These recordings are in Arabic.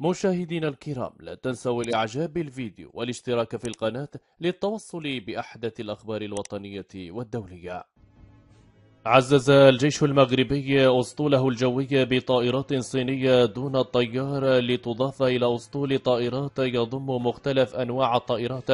مشاهدينا الكرام لا تنسوا الاعجاب بالفيديو والاشتراك في القناة للتوصل بأحدث الأخبار الوطنية والدولية عزز الجيش المغربي أسطوله الجوية بطائرات صينية دون الطيار لتضاف إلى أسطول طائرات يضم مختلف أنواع الطائرات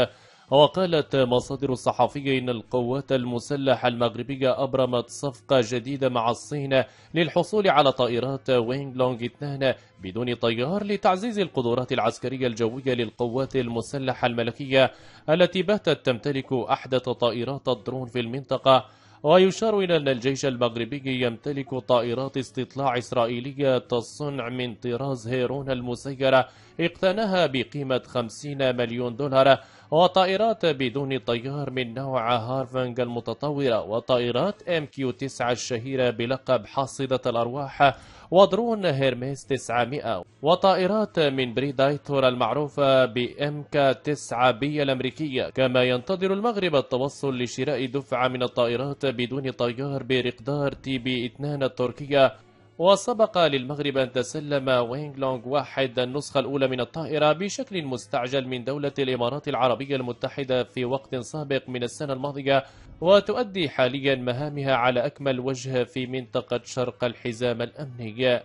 وقالت مصادر صحفية إن القوات المسلحة المغربية أبرمت صفقة جديدة مع الصين للحصول على طائرات وينغ لونغ 2 بدون طيار لتعزيز القدرات العسكرية الجوية للقوات المسلحة الملكية التي باتت تمتلك أحدث طائرات الدرون في المنطقة ويشار إلى أن الجيش المغربي يمتلك طائرات استطلاع إسرائيلية الصنع من طراز هيرون المسيرة اقتناها بقيمة 50 مليون دولار وطائرات بدون طيار من نوع هارفنج المتطورة وطائرات ام كيو 9 الشهيرة بلقب حاصدة الأرواح ودرون هيرميس 900 وطائرات من بريدايتور المعروفة بإمكا 9 بي الأمريكية كما ينتظر المغرب التوصل لشراء دفعة من الطائرات بدون طيار برقدار تي بي 2 التركية وسبق للمغرب أن تسلم وينغ لونغ واحد النسخة الأولى من الطائرة بشكل مستعجل من دولة الإمارات العربية المتحدة في وقت سابق من السنة الماضية وتؤدي حاليا مهامها على أكمل وجه في منطقة شرق الحزام الأمني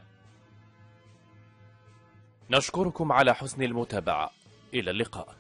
نشكركم على حسن المتابعة إلى اللقاء